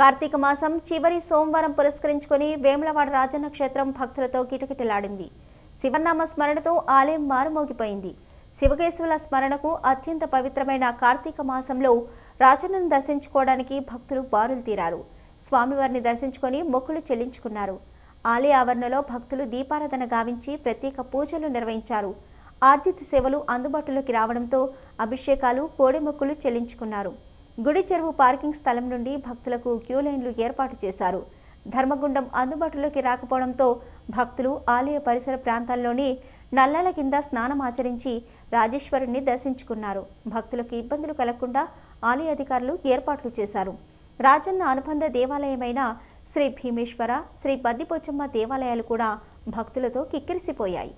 కార్తీక మాసం చివరి సోమవారం పురస్కరించుకుని వేములవాడ రాజన్న క్షేత్రం భక్తులతో కిటకిటలాడింది శివనామ స్మరణతో ఆలయం మారుమోగిపోయింది శివకేశవుల స్మరణకు అత్యంత పవిత్రమైన కార్తీక మాసంలో రాజన్నను దర్శించుకోవడానికి భక్తులు బారులు తీరారు స్వామివారిని దర్శించుకొని మొక్కులు చెల్లించుకున్నారు ఆలయ ఆవరణలో భక్తులు దీపారాధన గావించి ప్రత్యేక పూజలు నిర్వహించారు ఆర్జిత సేవలు అందుబాటులోకి రావడంతో అభిషేకాలు మొక్కులు చెల్లించుకున్నారు గుడి చెరువు పార్కింగ్ స్థలం నుండి భక్తులకు క్యూ లైన్లు ఏర్పాటు చేశారు ధర్మగుండం అందుబాటులోకి రాకపోవడంతో భక్తులు ఆలయ పరిసర ప్రాంతాల్లోని నల్లాల కింద స్నానం ఆచరించి రాజేశ్వరుణ్ణి దర్శించుకున్నారు భక్తులకు ఇబ్బందులు కలగకుండా ఆలయ అధికారులు ఏర్పాట్లు చేశారు రాజన్న అనుబంధ దేవాలయమైన శ్రీ భీమేశ్వర శ్రీ బద్దిపోచమ్మ దేవాలయాలు కూడా భక్తులతో కిక్కిరిసిపోయాయి